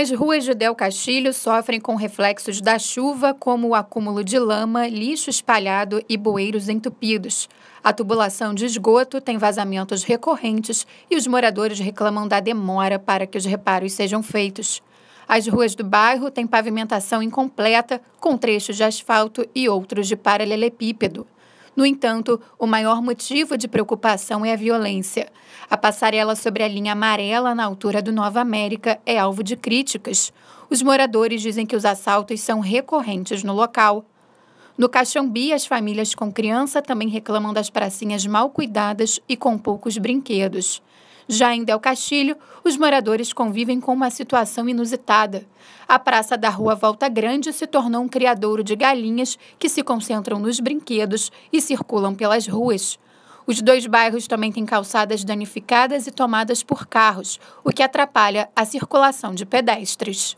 As ruas de Del Castilho sofrem com reflexos da chuva, como o acúmulo de lama, lixo espalhado e bueiros entupidos. A tubulação de esgoto tem vazamentos recorrentes e os moradores reclamam da demora para que os reparos sejam feitos. As ruas do bairro têm pavimentação incompleta, com trechos de asfalto e outros de paralelepípedo. No entanto, o maior motivo de preocupação é a violência. A passarela sobre a linha amarela na altura do Nova América é alvo de críticas. Os moradores dizem que os assaltos são recorrentes no local. No Caxambi, as famílias com criança também reclamam das pracinhas mal cuidadas e com poucos brinquedos. Já em Del Castilho, os moradores convivem com uma situação inusitada. A praça da Rua Volta Grande se tornou um criadouro de galinhas que se concentram nos brinquedos e circulam pelas ruas. Os dois bairros também têm calçadas danificadas e tomadas por carros, o que atrapalha a circulação de pedestres.